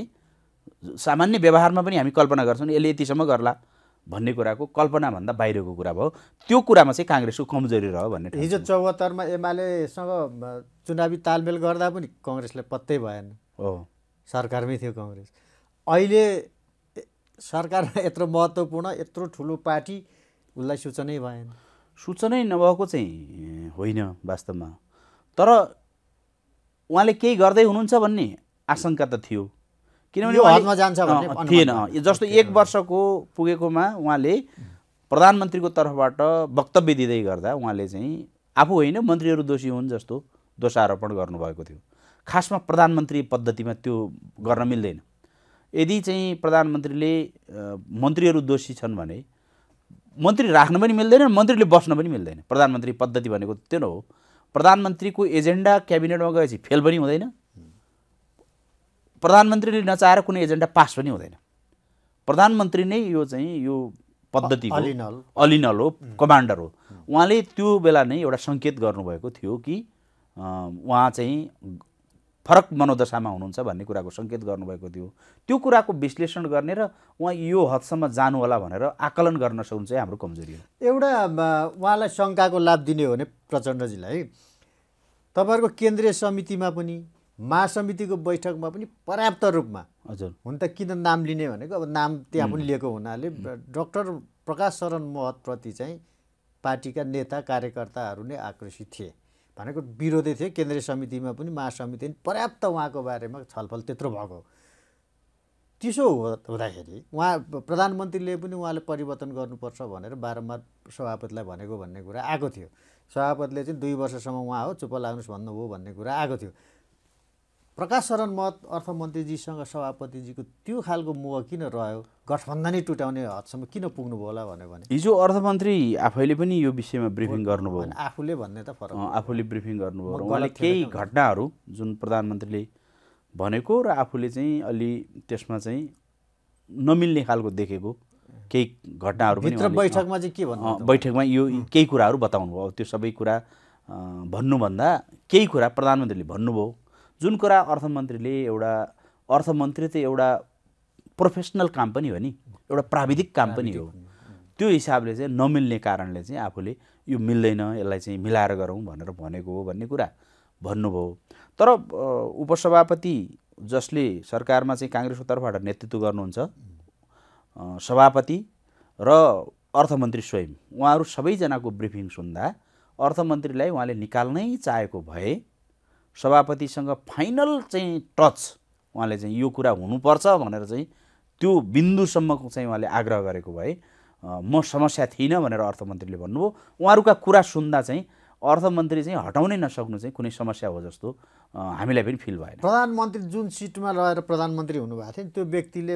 सामान्य व्यवहारमा पनि हामी कल्पना गर्छौँ यसले यतिसम्म गर्ला भन्ने कुराको कल्पनाभन्दा बाहिरको कुरा भयो त्यो कुरामा चाहिँ काङ्ग्रेसको कमजोरी रह्यो भन्ने हिजो चौहत्तरमा एमालेसँग चुनावी तालमेल गर्दा पनि कङ्ग्रेसले पत्तै भएन हो सरकारमै थियो कङ्ग्रेस अहिले सरकार *laughs* यत्रो महत्त्वपूर्ण यत्रो ठुलो पार्टी उसलाई सूचनै भएन सूचनै नभएको चाहिँ होइन वास्तवमा तर उहाँले केही गर्दै हुनुहुन्छ भन्ने आशंका त थियो किनभने हदमा जान्छ थिएन जस्तो एक वर्षको पुगेकोमा उहाँले प्रधानमन्त्रीको तर्फबाट वक्तव्य दिँदै गर्दा उहाँले चाहिँ आफू होइन मन्त्रीहरू दोषी हुन् जस्तो दोषारोपण गर्नुभएको थियो खासमा प्रधानमन्त्री पद्धतिमा त्यो गर्न मिल्दैन यदि चाहिँ प्रधानमन्त्रीले मन्त्रीहरू दोषी छन् भने मन्त्री राख्न पनि मिल्दैन मन्त्रीले बस्न पनि मिल्दैन प्रधानमन्त्री पद्धति भनेको त्यो न हो प्रधानमन्त्रीको एजेन्डा क्याबिनेटमा गएपछि फेल पनि हुँदैन प्रधानमन्त्रीले नचाहेर कुनै एजेन्डा पास पनि हुँदैन प्रधानमन्त्री नै यो चाहिँ यो पद्धति अलिनल हो कमान्डर हो उहाँले त्यो बेला नै एउटा सङ्केत गर्नुभएको थियो कि उहाँ चाहिँ फरक मनोदशामा हुनुहुन्छ भन्ने कुराको सङ्केत गर्नुभएको थियो त्यो कुराको विश्लेषण गर्ने र उहाँ यो हदसम्म जानुहोला भनेर आकलन गर्न सक्नु चाहिँ हाम्रो कमजोरी हो एउटा उहाँलाई शङ्काको लाभ दिने हो भने प्रचण्डजीलाई तपाईँहरूको केन्द्रीय समितिमा पनि महासमितिको बैठकमा पनि पर्याप्त रूपमा हजुर हुन त किन नाम लिने भनेको अब नाम त्यहाँ पनि लिएको हुनाले डक्टर प्रकाश शरण महतप्रति चाहिँ पार्टीका नेता कार्यकर्ताहरू नै आकर्षित थिए भनेको विरोधै थियो केन्द्रीय समितिमा पनि महासमिति पर्याप्त उहाँको बारेमा छलफल त्यत्रो भएको त्यसो हुँदाखेरि उहाँ प्रधानमन्त्रीले पनि उहाँले परिवर्तन गर्नुपर्छ भनेर बारम्बार सभापतिलाई भनेको भन्ने कुरा आएको थियो सभापतिले चाहिँ दुई वर्षसम्म उहाँ हो चुप लाग्नुहोस् भन्नुभयो भन्ने कुरा आएको थियो प्रकाश शरण मत अर्थमन्त्रीजीसँग सभापतिजीको त्यो खालको मोह किन रह्यो गठबन्धनै टुट्याउने हदसम्म किन पुग्नुभयो होला भन्यो भने हिजो अर्थमन्त्री आफैले पनि यो विषयमा ब्रिफिङ गर्नुभयो आफूले भन्ने त फरक आफूले ब्रिफिङ गर्नुभयो उहाँले केही घटनाहरू जुन प्रधानमन्त्रीले भनेको र आफूले चाहिँ अलि त्यसमा चाहिँ नमिल्ने खालको देखेको केही घटनाहरू पनि बैठकमा चाहिँ के भन्नु बैठकमा यो केही कुराहरू बताउनु बताउनुभयो त्यो सबै कुरा भन्नुभन्दा केही कुरा प्रधानमन्त्रीले भन्नुभयो जुन कुरा अर्थमन्त्रीले एउटा अर्थमन्त्री त एउटा प्रोफेसनल काम पनि हो नि एउटा प्राविधिक काम पनि हो त्यो हिसाबले चाहिँ नमिल्ने कारणले चाहिँ आफूले यो मिल्दैन यसलाई चाहिँ मिलाएर गरौँ भनेर भनेको हो भन्ने कुरा भन्नुभयो तर उपसभापति जसले सरकारमा चाहिँ काङ्ग्रेसको तर्फबाट नेतृत्व गर्नुहुन्छ सभापति र अर्थमन्त्री स्वयं उहाँहरू सबैजनाको ब्रिफिङ सुन्दा अर्थमन्त्रीलाई उहाँले निकाल्नै चाहेको भए सभापतिसँग फाइनल चाहिँ टच उहाँले चाहिँ यो कुरा हुनुपर्छ भनेर चाहिँ त्यो बिन्दुसम्मको चाहिँ उहाँले आग्रह गरेको भए म समस्या थिइनँ भनेर अर्थमन्त्रीले भन्नुभयो उहाँहरूका कुरा सुन्दा चाहिँ अर्थमन्त्री चाहिँ हटाउनै नसक्नु चाहिँ कुनै समस्या हो जस्तो हामीलाई पनि फिल भएन प्रधानमन्त्री जुन सिटमा रहेर प्रधानमन्त्री हुनुभएको थियो नि त्यो व्यक्तिले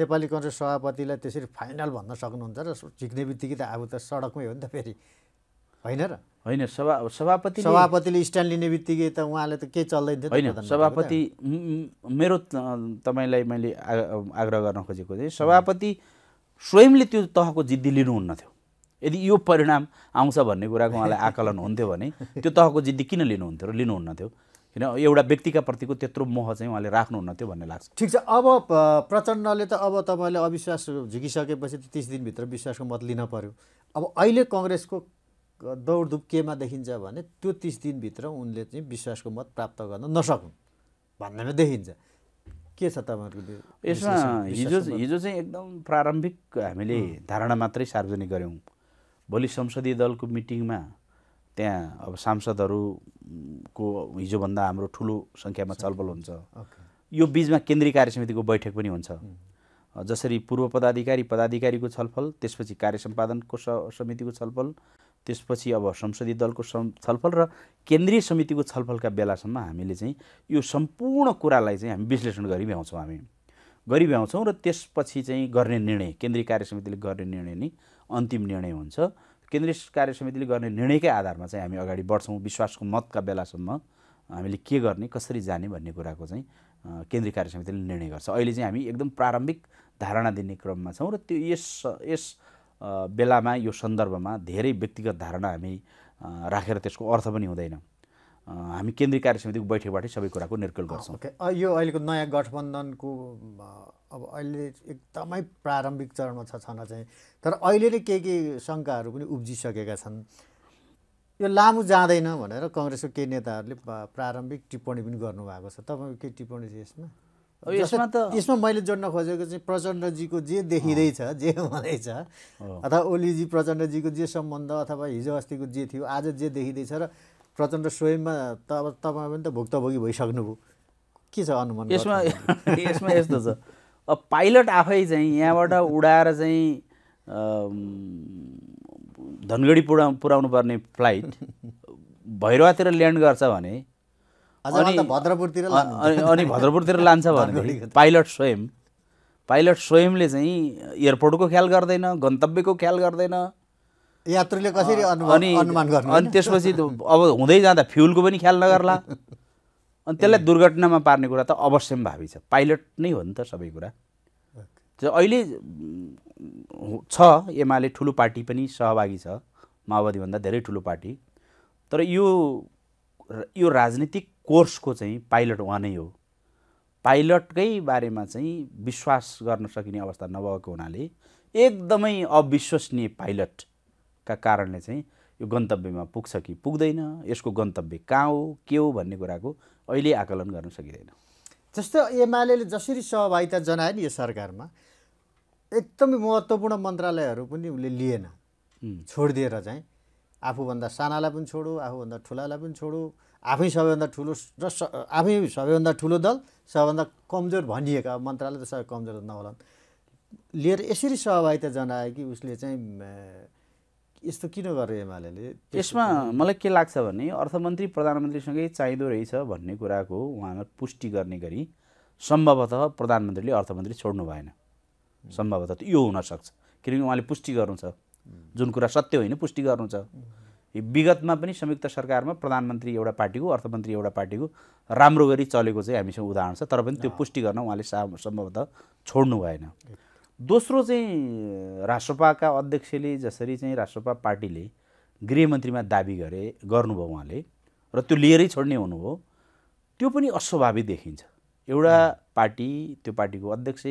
नेपाली कङ्ग्रेस सभापतिलाई त्यसरी फाइनल भन्न सक्नुहुन्छ र झिक्ने बित्तिकै त अब त सडकमै हो नि त फेरि होइन र होइन सभा सभापति सभापतिले स्ट्यान्ड लिने बित्तिकै त उहाँले त के चल्दैन थियो होइन सभापति मेरो तपाईँलाई मैले आग्रह गर्न खोजेको चाहिँ सभापति स्वयंले त्यो तहको जिद्दी लिनुहुन्न थियो यदि यो परिणाम आउँछ भन्ने कुराको उहाँलाई आकलन हुन्थ्यो भने त्यो तहको जिद्दी किन लिनुहुन्थ्यो र लिनुहुन्न थियो किन एउटा व्यक्तिका प्रतिको त्यत्रो मोह चाहिँ उहाँले राख्नुहुन्न थियो भन्ने लाग्छ ठिक छ अब प्रचण्डले त अब तपाईँले अविश्वास झिकिसकेपछि तिस दिनभित्र विश्वासको मत लिन पर्यो अब अहिले कङ्ग्रेसको दौडधुप केमा देखिन्छ भने त्यो तिस दिनभित्र उनले चाहिँ विश्वासको मत प्राप्त गर्न भन्ने भन्नेमा देखिन्छ के छ तपाईँहरूको यसमा हिजो हिजो चाहिँ एकदम प्रारम्भिक हामीले धारणा मात्रै सार्वजनिक गऱ्यौँ भोलि संसदीय दलको मिटिङमा त्यहाँ अब सांसदहरूको हिजोभन्दा हाम्रो ठुलो सङ्ख्यामा छलफल हुन्छ यो बिचमा केन्द्रीय कार्य समितिको बैठक पनि हुन्छ जसरी पूर्व पदाधिकारी पदाधिकारीको छलफल त्यसपछि कार्य सम्पादनको समितिको छलफल त्यसपछि अब संसदीय दलको छलफल र केन्द्रीय समितिको छलफलका बेलासम्म हामीले चाहिँ यो सम्पूर्ण कुरालाई चाहिँ हामी विश्लेषण गरी भ्याउँछौँ हामी गरी भ्याउँछौँ र त्यसपछि चाहिँ गर्ने निर्णय केन्द्रीय कार्य समितिले गर्ने निर्णय नै अन्तिम निर्णय हुन्छ केन्द्रीय कार्य समितिले गर्ने निर्णयकै आधारमा चाहिँ हामी अगाडि बढ्छौँ विश्वासको मतका बेलासम्म हामीले के गर्ने कसरी जाने भन्ने कुराको चाहिँ केन्द्रीय कार्य समितिले निर्णय गर्छ अहिले चाहिँ हामी एकदम प्रारम्भिक धारणा दिने क्रममा छौँ र त्यो यस यस बेलामा यो सन्दर्भमा धेरै व्यक्तिगत धारणा हामी राखेर त्यसको अर्थ पनि हुँदैन हामी केन्द्रीय कार्य समितिको बैठकबाटै सबै कुराको निर्कल गर्छौँ यो अहिलेको नयाँ गठबन्धनको अब अहिले एकदमै प्रारम्भिक चरणमा छ छन चाहिँ तर अहिले नै के के शङ्काहरू पनि उब्जिसकेका छन् यो लामो जाँदैन भनेर कङ्ग्रेसको केही नेताहरूले प्रारम्भिक टिप्पणी पनि गर्नुभएको छ तपाईँको केही टिप्पणी छ यसमा यसमा त यसमा मैले जोड्न खोजेको चाहिँ प्रचण्डजीको जे देखिँदैछ जे हुँदैछ अथवा ओलीजी प्रचण्डजीको जे सम्बन्ध अथवा हिजो अस्तिको जे थियो आज जे देखिँदैछ र प्रचण्ड स्वयंमा त अब तपाईँ पनि त भुक्तभोगी भइसक्नुभयो के छ अनुमान यसमा *laughs* यसमा यस्तो छ अब पाइलट आफै चाहिँ यहाँबाट उडाएर चाहिँ धनगढी पुरा पुऱ्याउनु पर्ने फ्लाइट *laughs* भैरवातिर ल्यान्ड गर्छ भने अनि भद्रपुरतिर अनि भद्रपुरतिर लान्छ भने *laughs* पाइलट स्वयं पाइलट स्वयंले चाहिँ एयरपोर्टको ख्याल गर्दैन गन्तव्यको ख्याल गर्दैन यात्रुले कसरी अनि अनि त्यसपछि अब हुँदै जाँदा फ्युलको पनि ख्याल नगर्ला अनि त्यसलाई दुर्घटनामा पार्ने कुरा त अवश्य भावी छ पाइलट नै हो नि त सबै कुरा अहिले छ एमाले ठुलो पार्टी पनि सहभागी छ माओवादीभन्दा धेरै ठुलो पार्टी तर यो यो राजनीतिक कोर्सको चाहिँ पाइलट उहाँ नै हो पाइलटकै बारेमा चाहिँ विश्वास गर्न सकिने अवस्था नभएको हुनाले एकदमै अविश्वसनीय पाइलटका कारणले चाहिँ यो गन्तव्यमा पुग्छ कि पुग्दैन यसको गन्तव्य कहाँ हो के हो भन्ने कुराको अहिले आकलन गर्न सकिँदैन जस्तो एमाले जसरी सहभागिता जनाए नि यो सरकारमा एकदमै महत्त्वपूर्ण मन्त्रालयहरू पनि उसले लिएन छोडिदिएर चाहिँ आफूभन्दा सानालाई पनि छोडो आफूभन्दा ठुलालाई पनि छोडो आफै सबैभन्दा ठुलो र आफै सबैभन्दा ठुलो दल सबैभन्दा कमजोर भनिएका मन्त्रालय त सबै कमजोर नहोलान् लिएर यसरी सहभागिता जनायो कि उसले चाहिँ यस्तो किन गर्यो एमाले यसमा मलाई के लाग्छ भने अर्थमन्त्री प्रधानमन्त्रीसँगै चाहिँदो रहेछ भन्ने कुराको उहाँलाई पुष्टि गर्ने गरी सम्भवतः प्रधानमन्त्रीले अर्थमन्त्री छोड्नु भएन सम्भवतः यो हुनसक्छ किनकि उहाँले पुष्टि गर्नु छ जुन कुरा सत्य होइन पुष्टि गर्नु छ विगतमा पनि संयुक्त सरकारमा प्रधानमन्त्री एउटा पार्टीको अर्थमन्त्री एउटा पार्टीको राम्रो गरी चलेको चाहिँ हामीसँग उदाहरण छ तर पनि त्यो पुष्टि गर्न उहाँले सम्भवतः छोड्नु भएन दोस्रो चाहिँ राष्ट्रपाका अध्यक्षले जसरी चाहिँ राष्ट्रपा पार्टीले गृहमन्त्रीमा दाबी गरे गर्नुभयो उहाँले र त्यो लिएरै छोड्ने हुनुभयो त्यो पनि अस्वाभाविक देखिन्छ एउटा पार्टी त्यो पार्टीको अध्यक्ष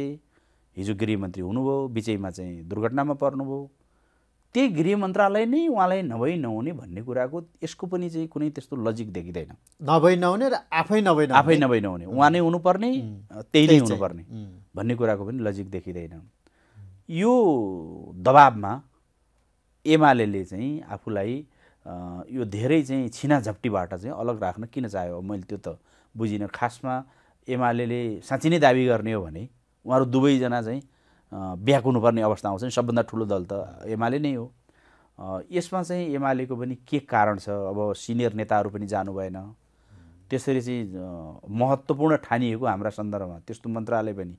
हिजो गृहमन्त्री हुनुभयो बिचैमा चाहिँ दुर्घटनामा पर्नुभयो त्यही गृह मन्त्रालय नै उहाँलाई नभई नहुने भन्ने कुराको यसको पनि चाहिँ कुनै त्यस्तो लजिक देखिँदैन नभई नहुने र आफै नभई आफै नभई नहुने उहाँ नै हुनुपर्ने त्यही नै हुनुपर्ने भन्ने कुराको पनि लजिक देखिँदैन यो दबाबमा एमाले चाहिँ आफूलाई यो धेरै चाहिँ छिनाझप्टीबाट चाहिँ अलग राख्न किन चाह्यो मैले त्यो त बुझिनँ खासमा एमाले साँच्ची नै दाबी गर्ने हो भने उहाँहरू दुवैजना चाहिँ ब्याक हुनुपर्ने अवस्था आउँछ नि सबभन्दा ठुलो दल त एमाले नै हो यसमा चाहिँ एमालेको पनि के कारण छ अब सिनियर नेताहरू पनि जानु भएन त्यसरी चाहिँ महत्त्वपूर्ण ठानिएको हाम्रा सन्दर्भमा त्यस्तो मन्त्रालय पनि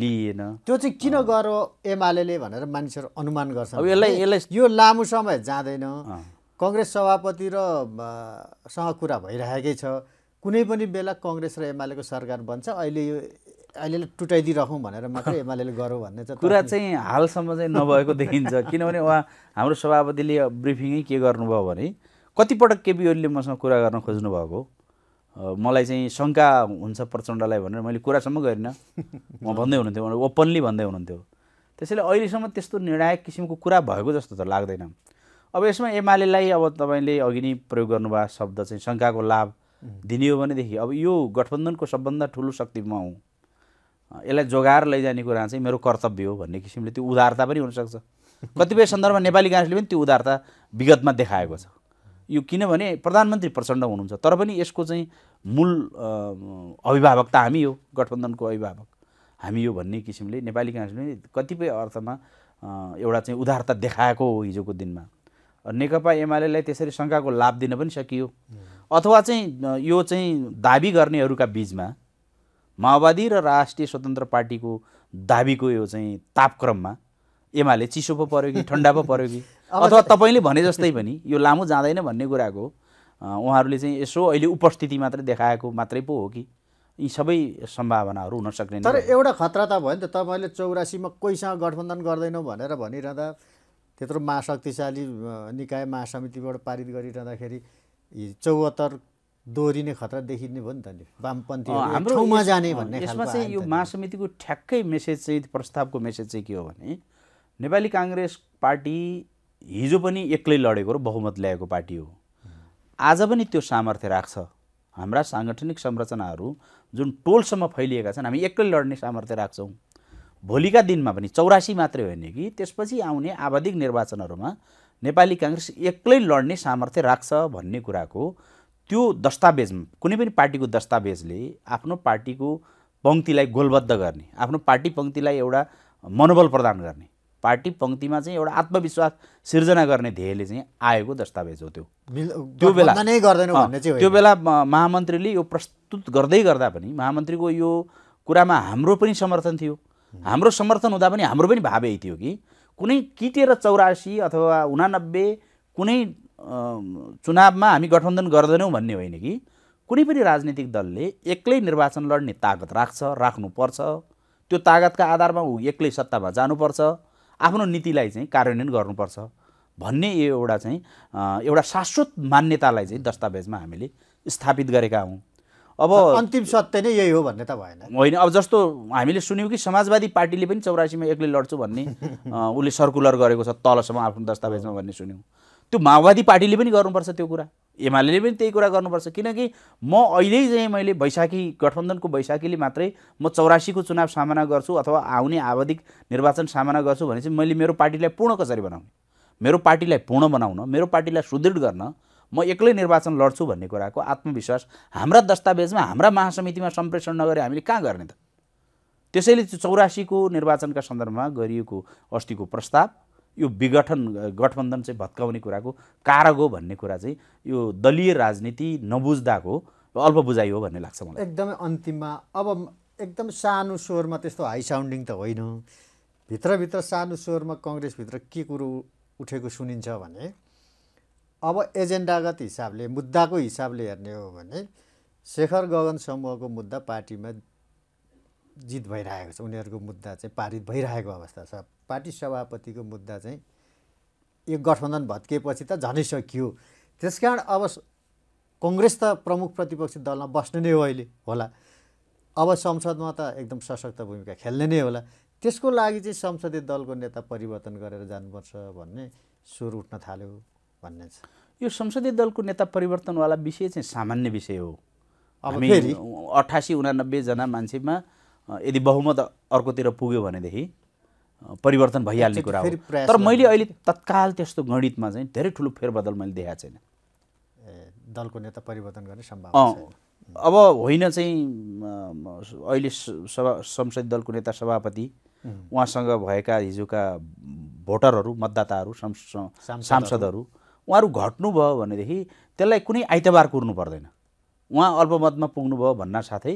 लिएन त्यो चाहिँ किन गर एमाले भनेर मानिसहरू अनुमान गर्छ अब यसलाई यसलाई यो लामो समय जाँदैन कङ्ग्रेस सभापति र सँग कुरा भइरहेकै छ कुनै पनि बेला कङ्ग्रेस र एमालेको सरकार बन्छ अहिले यो अहिले टुटाइदिइराखौँ भनेर मात्रै *laughs* एमाले गरौँ भन्ने चाहिँ कुरा चाहिँ हालसम्म चाहिँ नभएको देखिन्छ किनभने उहाँ हाम्रो सभापतिले ब्रिफिङै के गर्नुभयो भने कतिपटक केपी ओलीले मसँग कुरा गर्न खोज्नुभएको मलाई चाहिँ शङ्का हुन्छ प्रचण्डलाई भनेर मैले कुरासम्म गरिनँ म *laughs* भन्दै हुनुहुन्थ्यो उहाँ ओपनली भन्दै हुनुहुन्थ्यो त्यसैले अहिलेसम्म त्यस्तो निर्णायक किसिमको कुरा भएको जस्तो त लाग्दैन अब यसमा एमालेलाई अब तपाईँले अघि नै प्रयोग गर्नुभएको शब्द चाहिँ शङ्काको लाभ दिने हो भनेदेखि अब यो गठबन्धनको सबभन्दा ठुलो शक्ति म हुँ यसलाई जोगाएर लैजाने कुरा चाहिँ मेरो कर्तव्य हो भन्ने किसिमले त्यो उदारता पनि हुनसक्छ कतिपय सन्दर्भमा नेपाली काङ्ग्रेसले पनि त्यो उदारता विगतमा देखाएको छ यो किनभने प्रधानमन्त्री प्रचण्ड हुनुहुन्छ तर पनि यसको चाहिँ मूल अभिभावक त हामी हो गठबन्धनको अभिभावक हामी यो भन्ने किसिमले नेपाली काङ्ग्रेसले कतिपय अर्थमा एउटा चाहिँ उदारता देखाएको हो हिजोको दिनमा नेकपा एमालेलाई त्यसरी शङ्काको लाभ दिन पनि सकियो अथवा चाहिँ यो चाहिँ दाबी गर्नेहरूका बिचमा माओवादी र राष्ट्रिय स्वतन्त्र पार्टीको दाबीको यो चाहिँ तापक्रममा एमाले चिसो पो पऱ्यो कि ठन्डा पो पऱ्यो कि *laughs* अथवा तपाईँले भने जस्तै पनि यो लामो जाँदैन भन्ने कुराको उहाँहरूले चाहिँ यसो अहिले उपस्थिति मात्रै देखाएको मात्रै पो हो कि यी सबै सम्भावनाहरू हुन सक्ने तर एउटा खतरा त भयो नि त तपाईँले चौरासीमा कोहीसँग गठबन्धन गर्दैनौँ भनेर भनिरहँदा त्यत्रो महाशक्तिशाली निकाय महासमितिबाट पारित गरिरहँदाखेरि चौहत्तर दोहोरिने खतरा देखिने भयो नि त नि वामपन्थी ठाउँमा जाने भन्ने यसमा चाहिँ यो महासमितिको ठ्याक्कै मेसेज चाहिँ प्रस्तावको मेसेज चाहिँ के हो भने नेपाली काङ्ग्रेस पार्टी हिजो पनि एक्लै लडेको र बहुमत ल्याएको पार्टी हो आज पनि त्यो सामर्थ्य राख्छ हाम्रा साङ्गठनिक संरचनाहरू जुन टोलसम्म फैलिएका छन् हामी एक्लै लड्ने सामर्थ्य राख्छौँ भोलिका दिनमा पनि चौरासी मात्रै होइन कि त्यसपछि आउने आवधिक निर्वाचनहरूमा नेपाली काङ्ग्रेस एक्लै लड्ने सामर्थ्य राख्छ भन्ने कुराको त्यो दस्तावेज कुनै पनि पार्टीको दस्तावेजले आफ्नो पार्टीको पङ्क्तिलाई गोलबद्ध गर्ने आफ्नो पार्टी पङ्क्तिलाई एउटा मनोबल प्रदान गर्ने पार्टी पङ्क्तिमा चाहिँ एउटा आत्मविश्वास सिर्जना गर्ने ध्येयले चाहिँ आएको दस्तावेज हो त्यो त्यो बेला त्यो बेला महामन्त्रीले यो प्रस्तुत गर्दै गर्दा पनि महामन्त्रीको यो कुरामा हाम्रो पनि समर्थन थियो हाम्रो समर्थन हुँदा पनि हाम्रो पनि भाव थियो कि कुनै किटेर चौरासी अथवा उनानब्बे कुनै चुनावमा हामी गठबन्धन गर्दैनौँ भन्ने होइन कि कुनै पनि राजनीतिक दलले एक्लै निर्वाचन लड्ने तागत राख्छ राख्नुपर्छ त्यो तागतका आधारमा ऊ एक्लै सत्तामा जानुपर्छ आफ्नो नीतिलाई चाहिँ कार्यान्वयन गर्नुपर्छ भन्ने यो एउटा चाहिँ एउटा शाश्वत मान्यतालाई चाहिँ दस्तावेजमा हामीले स्थापित गरेका हौँ अब अन्तिम सत्य नै यही हो भन्ने त भएन होइन अब जस्तो हामीले सुन्यौँ कि समाजवादी पार्टीले पनि चौरासीमा एक्लै लड्छु भन्ने उसले सर्कुलर गरेको छ तलसम्म आफ्नो दस्तावेजमा भन्ने सुन्यौँ त्यो माओवादी पार्टीले पनि गर्नुपर्छ त्यो कुरा एमाले पनि त्यही कुरा गर्नुपर्छ किनकि म अहिले चाहिँ मैले वैशाखी गठबन्धनको वैशाखीले मात्रै म चौरासीको चुनाव सामना गर्छु अथवा आउने आवधिक निर्वाचन सामना गर्छु भने चाहिँ मैले मेरो पार्टीलाई पूर्ण कसरी बनाउने मेरो पार्टीलाई पूर्ण बनाउन मेरो पार्टीलाई सुदृढ गर्न म एक्लै निर्वाचन लड्छु भन्ने कुराको आत्मविश्वास हाम्रा दस्तावेजमा हाम्रा महासमितिमा सम्प्रेषण नगरे हामीले कहाँ गर्ने त त्यसैले चौरासीको निर्वाचनका सन्दर्भमा गरिएको अस्तिको प्रस्ताव यो विघटन गठबन्धन चाहिँ भत्काउने कुराको कारक हो भन्ने कुरा चाहिँ यो दलीय राजनीति नबुझ्दाको अल्प बुझाइ हो भन्ने लाग्छ मलाई एकदमै अन्तिममा अब एकदम सानो स्वरमा त्यस्तो हाई साउन्डिङ त होइन भित्रभित्र सानो स्वरमा कङ्ग्रेसभित्र के कुरो उठेको सुनिन्छ भने अब एजेन्डागत हिसाबले मुद्दाको हिसाबले हेर्ने हो भने शेखर गगन समूहको मुद्दा पार्टीमा जित भइरहेको छ उनीहरूको मुद्दा चाहिँ पारित भइरहेको अवस्था छ पार्टी सभापतिको मुद्दा चाहिँ यो गठबन्धन भत्किएपछि त झनै सकियो त्यस कारण अब कङ्ग्रेस त प्रमुख प्रतिपक्षी दलमा बस्ने नै हो अहिले होला अब संसदमा त एकदम सशक्त भूमिका खेल्ने नै होला त्यसको लागि चाहिँ संसदीय दलको नेता परिवर्तन गरेर जानुपर्छ भन्ने सुर उठ्न थाल्यो भन्ने छ यो संसदीय दलको नेता परिवर्तनवाला विषय चाहिँ सामान्य विषय हो अब फेरि अठासी उनानब्बेजना मान्छेमा यदि बहुमत अर्कोतिर पुग्यो भनेदेखि परिवर्तन भइहाल्ने कुरा हो तर मैले अहिले तत्काल त्यस्तो गणितमा चाहिँ धेरै ठुलो फेरबदल मैले देखाएको छैन दलको नेता परिवर्तन गर्ने सम्भावना अब होइन चाहिँ अहिले सभा संसदीय दलको नेता सभापति उहाँसँग भएका हिजोका भोटरहरू मतदाताहरू सांसदहरू उहाँहरू घट्नुभयो भनेदेखि त्यसलाई कुनै आइतबार कुर्नु पर्दैन उहाँ अल्पमतमा पुग्नुभयो भन्न साथै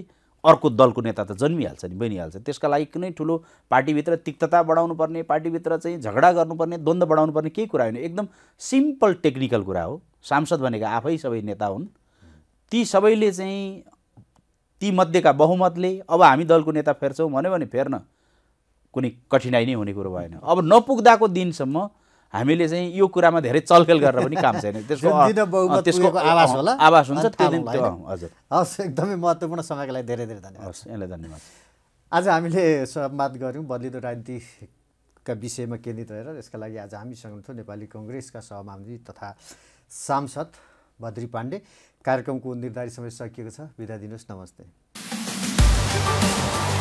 अर्को दलको नेता त जन्मिहाल्छ नि बनिहाल्छ त्यसका लागि कुनै ठुलो पार्टीभित्र तिक्तता बढाउनु पर्ने पार्टीभित्र चाहिँ झगडा गर्नुपर्ने द्वन्द्व बढाउनु पर्ने केही कुरा होइन एकदम सिम्पल टेक्निकल कुरा हो सांसद भनेका आफै सबै नेता हुन् ती सबैले चाहिँ ती मध्येका बहुमतले अब हामी दलको नेता फेर्छौँ भन्यो भने फेर्न कुनै कठिनाइ नै हुने कुरो भएन अब नपुग्दाको दिनसम्म हामीले चाहिँ यो कुरामा धेरै चलखेल गरेर पनि काम छैन *laughs* त्यसको त्यसको आवाज होला आवाज हुन्छ त्यो हजुर हवस् एकदमै महत्त्वपूर्ण समयको लागि धेरै धेरै धन्यवाद हवस् यसलाई धन्यवाद आज हामीले संवाद गऱ्यौँ राजनीति राजनीतिका विषयमा केन्द्रित रहेर यसका लागि आज हामीसँग हुनुहुन्थ्यो नेपाली कङ्ग्रेसका सहमन्त्री तथा सांसद भद्री पाण्डे कार्यक्रमको निर्धारित समय सकिएको छ बिदा दिनुहोस् नमस्ते